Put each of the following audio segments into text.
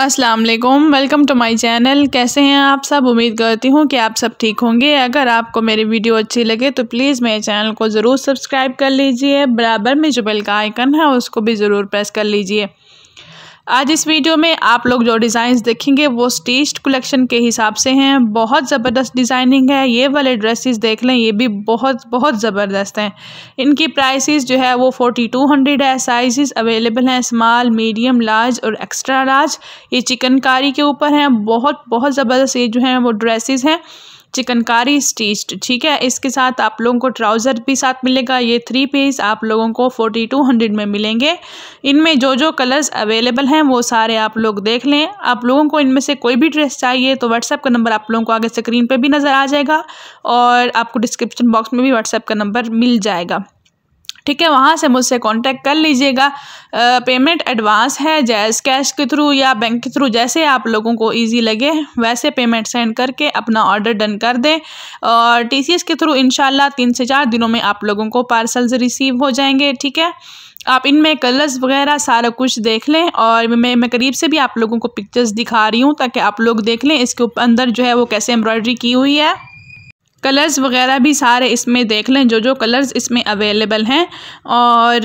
अस्सलाम वालेकुम welcome to my channel कैसे हैं आप सब उम्मीद करती हूँ कि आप सब ठीक होंगे अगर आपको मेरी वीडियो अच्छी लगे तो प्लीज़ मेरे चैनल को ज़रूर सब्सक्राइब कर लीजिए बराबर में जो बेल का आइकन है उसको भी ज़रूर प्रेस कर लीजिए आज इस वीडियो में आप लोग जो डिज़ाइंस देखेंगे वो स्टिच्ड कलेक्शन के हिसाब से हैं बहुत ज़बरदस्त डिज़ाइनिंग है ये वाले ड्रेसेस देख लें ये भी बहुत बहुत ज़बरदस्त हैं इनकी प्राइसेस जो है वो फोर्टी टू हंड्रेड है साइजेस अवेलेबल हैं स्मॉल मीडियम लार्ज और एक्स्ट्रा लार्ज ये चिकनकारी के ऊपर हैं बहुत बहुत ज़बरदस्त ये जो हैं वो ड्रेसेज हैं चिकनकारी स्टिच्ड ठीक है इसके साथ आप लोगों को ट्राउज़र भी साथ मिलेगा ये थ्री पीस आप लोगों को फोर्टी टू हंड्रेड में मिलेंगे इनमें जो जो कलर्स अवेलेबल हैं वो सारे आप लोग देख लें आप लोगों को इनमें से कोई भी ड्रेस चाहिए तो व्हाट्सएप का नंबर आप लोगों को आगे स्क्रीन पर भी नज़र आ जाएगा और आपको डिस्क्रिप्शन बॉक्स में भी व्हाट्सएप का नंबर मिल जाएगा ठीक है वहाँ से मुझसे कॉन्टैक्ट कर लीजिएगा पेमेंट एडवांस है जैस कैश के थ्रू या बैंक के थ्रू जैसे आप लोगों को ईजी लगे वैसे पेमेंट सेंड करके अपना ऑर्डर डन कर दें और टी के थ्रू इन तीन से चार दिनों में आप लोगों को पार्सल्स रिसीव हो जाएंगे ठीक है आप इनमें कलर्स वगैरह सारा कुछ देख लें और मैं मैं करीब से भी आप लोगों को पिक्चर्स दिखा रही हूँ ताकि आप लोग देख लें इसके अंदर जो है वो कैसे एम्ब्रॉयडरी की हुई है कलर्स वगैरह भी सारे इसमें देख लें जो जो कलर्स इसमें अवेलेबल हैं और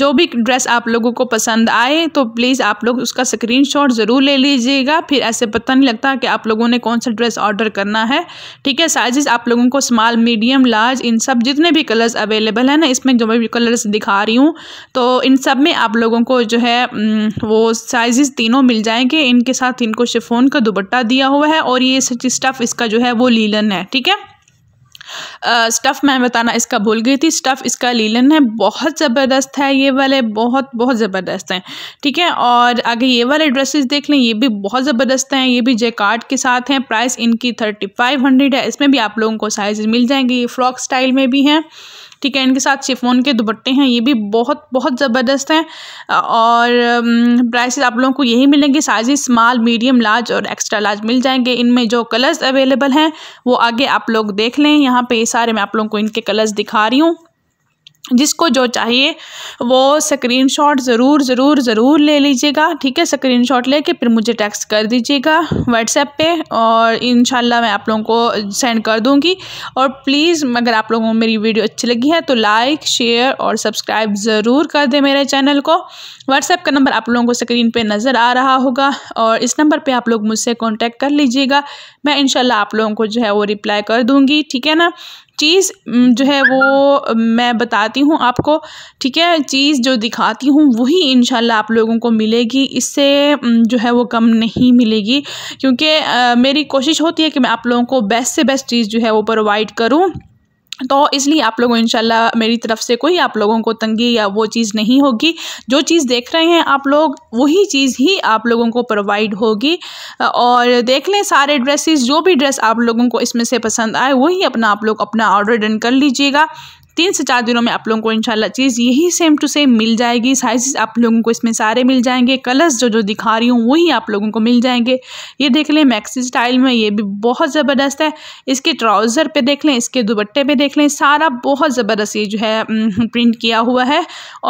जो भी ड्रेस आप लोगों को पसंद आए तो प्लीज़ आप लोग उसका स्क्रीनशॉट ज़रूर ले लीजिएगा फिर ऐसे पता नहीं लगता कि आप लोगों ने कौन सा ड्रेस ऑर्डर करना है ठीक है साइज़ आप लोगों को स्मॉल मीडियम लार्ज इन सब जितने भी कलर्स अवेलेबल हैं ना इसमें जो मैं भी कलर्स दिखा रही हूँ तो इन सब में आप लोगों को जो है वो साइज़ तीनों मिल जाएंगे इनके साथ इनको शिफोन का दुपट्टा दिया हुआ है और ये स्टफ़ इसका जो है वो लीलन है ठीक है स्टफ़ मैं बताना इसका भूल गई थी स्टफ़ इसका लीलन है बहुत ज़बरदस्त है ये वाले बहुत बहुत ज़बरदस्त हैं ठीक है और आगे ये वाले ड्रेसेस देख लें ये भी बहुत ज़बरदस्त हैं ये भी जेकार्ड के साथ हैं प्राइस इनकी थर्टी फाइव हंड्रेड है इसमें भी आप लोगों को साइज़ मिल जाएंगे ये फ्रॉक स्टाइल में भी हैं ठीक है इनके साथ शिफोन के दुपट्टे हैं ये भी बहुत बहुत ज़बरदस्त हैं और प्राइसेस आप लोगों को यही मिलेंगे साइज़ स्मॉल मीडियम लार्ज और एक्स्ट्रा लार्ज मिल जाएंगे इनमें जो कलर्स अवेलेबल हैं वो आगे आप लोग देख लें यहाँ यहाँ पे सारे मैं आप लोगों को इनके कलर्स दिखा रही हूँ जिसको जो चाहिए वो स्क्रीनशॉट ज़रूर ज़रूर ज़रूर ले लीजिएगा ठीक है स्क्रीनशॉट लेके फिर मुझे टेक्स्ट कर दीजिएगा व्हाट्सएप पे और इन मैं आप लोगों को सेंड कर दूँगी और प्लीज़ अगर आप लोगों को मेरी वीडियो अच्छी लगी है तो लाइक शेयर और सब्सक्राइब ज़रूर कर दें मेरे चैनल को व्हाट्सएप का नंबर आप लोगों को स्क्रीन पर नज़र आ रहा होगा और इस नंबर पर आप लोग मुझसे कॉन्टैक्ट कर लीजिएगा मैं इन आप लोगों को जो है वो रिप्लाई कर दूँगी ठीक है ना चीज़ जो है वो मैं बताती हूँ आपको ठीक है चीज़ जो दिखाती हूँ वही इन आप लोगों को मिलेगी इससे जो है वो कम नहीं मिलेगी क्योंकि मेरी कोशिश होती है कि मैं आप लोगों को बेस्ट से बेस्ट चीज़ जो है वो प्रोवाइड करूँ तो इसलिए आप लोगों इंशाल्लाह मेरी तरफ से कोई आप लोगों को तंगी या वो चीज़ नहीं होगी जो चीज़ देख रहे हैं आप लोग वही चीज़ ही आप लोगों को प्रोवाइड होगी और देख लें सारे ड्रेसेस जो भी ड्रेस आप लोगों को इसमें से पसंद आए वही अपना आप लोग अपना ऑर्डर डन कर लीजिएगा तीन से चार दिनों में आप लोगों को इनशाला चीज़ यही सेम टू सेम मिल जाएगी साइज़ आप लोगों को इसमें सारे मिल जाएंगे कलर्स जो जो दिखा रही हूँ वही आप लोगों को मिल जाएंगे ये देख लें मैक्सी स्टाइल में ये भी बहुत ज़बरदस्त है इसके ट्राउज़र पर देख लें इसके दुबट्टे पर देख लें सारा बहुत ज़बरदस्त ये जो है प्रिंट किया हुआ है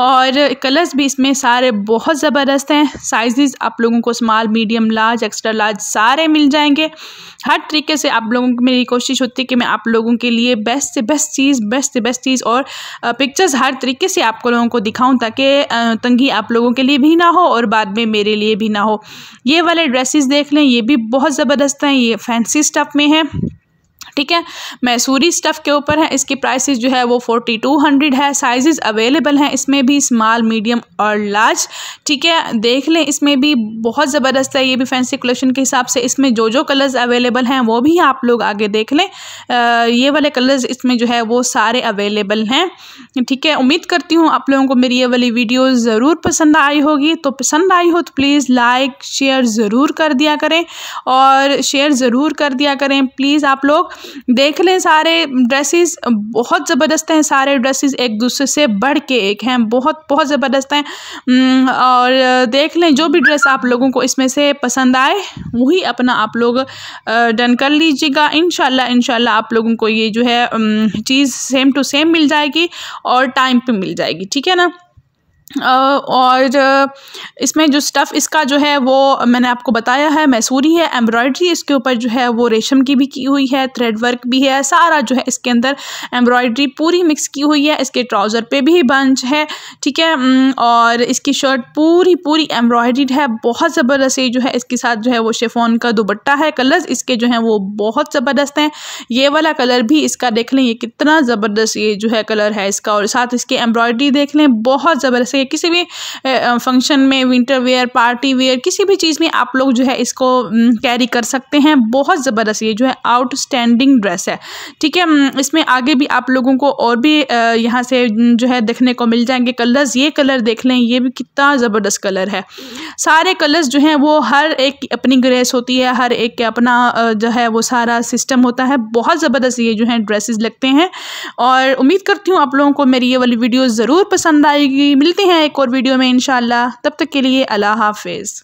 और कलर्स भी इसमें सारे बहुत ज़बरदस्त हैं साइज़ आप लोगों को small medium large extra large सारे मिल जाएंगे हर तरीके से आप लोगों की मेरी कोशिश होती है कि मैं आप लोगों के लिए बेस्ट से बेस्ट चीज़ बेस्ट से बेस्ट चीज़ रेसिपीज़ और पिक्चर्स हर तरीके से आपको लोगों को दिखाऊं ताकि तंगी आप लोगों के लिए भी ना हो और बाद में मेरे लिए भी ना हो ये वाले ड्रेसेस देख लें ये भी बहुत ज़बरदस्त हैं ये फैंसी स्टफ़ में हैं ठीक है मैसूरी स्टफ़ के ऊपर है इसकी प्राइसेस जो है वो फोर्टी टू हंड्रेड है साइजेस अवेलेबल हैं इसमें भी स्मॉल मीडियम और लार्ज ठीक है देख लें इसमें भी बहुत ज़बरदस्त है ये भी फैंसी कलेक्शन के हिसाब से इसमें जो जो कलर्स अवेलेबल हैं वो भी आप लोग आगे देख लें आ, ये वाले कलर्स इसमें जो है वो सारे अवेलेबल हैं ठीक है उम्मीद करती हूँ आप लोगों को मेरी ये वाली वीडियो ज़रूर पसंद आई होगी तो पसंद आई हो तो प्लीज़ लाइक शेयर ज़रूर कर दिया करें और शेयर ज़रूर कर दिया करें प्लीज़ आप लोग देख लें सारे ड्रेसेस बहुत ज़बरदस्त हैं सारे ड्रेसेस एक दूसरे से बढ़ के एक हैं बहुत बहुत ज़बरदस्त हैं और देख लें जो भी ड्रेस आप लोगों को इसमें से पसंद आए वही अपना आप लोग डन कर लीजिएगा इन शाला आप लोगों को ये जो है चीज़ सेम टू सेम मिल जाएगी और टाइम पर मिल जाएगी ठीक है ना और इसमें जो स्टफ़ इसका जो है वो मैंने आपको बताया है मैसूरी है एम्ब्रॉयड्री इसके ऊपर जो है वो रेशम की भी की हुई है थ्रेड वर्क भी है सारा जो है इसके अंदर एम्ब्रॉयड्री पूरी मिक्स की हुई है इसके ट्राउज़र पे भी बंच है ठीक है और इसकी शर्ट पूरी पूरी एम्ब्रॉयड्रीड है बहुत ज़बरदस्त ये जो है इसके साथ जो है वो शेफोन का दुबट्टा है कलर्स इसके जो हैं वो बहुत ज़बरदस्त हैं ये वाला कलर भी इसका देख लें ये कितना ज़बरदस्त ये जो है कलर है इसका और साथ इसकी एम्ब्रॉयड्री देख लें बहुत ज़बरदस्त से किसी भी फंक्शन में विंटर वेयर पार्टी वेयर किसी भी चीज़ में आप लोग जो है इसको कैरी कर सकते हैं बहुत ज़बरदस्त ये जो है आउटस्टैंडिंग ड्रेस है ठीक है इसमें आगे भी आप लोगों को और भी यहाँ से जो है देखने को मिल जाएंगे कलर्स ये कलर देख लें ये भी कितना ज़बरदस्त कलर है सारे कलर्स जो हैं वो हर एक अपनी ग्रेस होती है हर एक अपना जो है वो सारा सिस्टम होता है बहुत ज़बरदस्त ये जो है ड्रेसेस लगते हैं और उम्मीद करती हूँ आप लोगों को मेरी ये वाली वीडियो ज़रूर पसंद आएगी मिलते हैं एक और वीडियो में इनशाला तब तक के लिए अल्लाह हाफिज़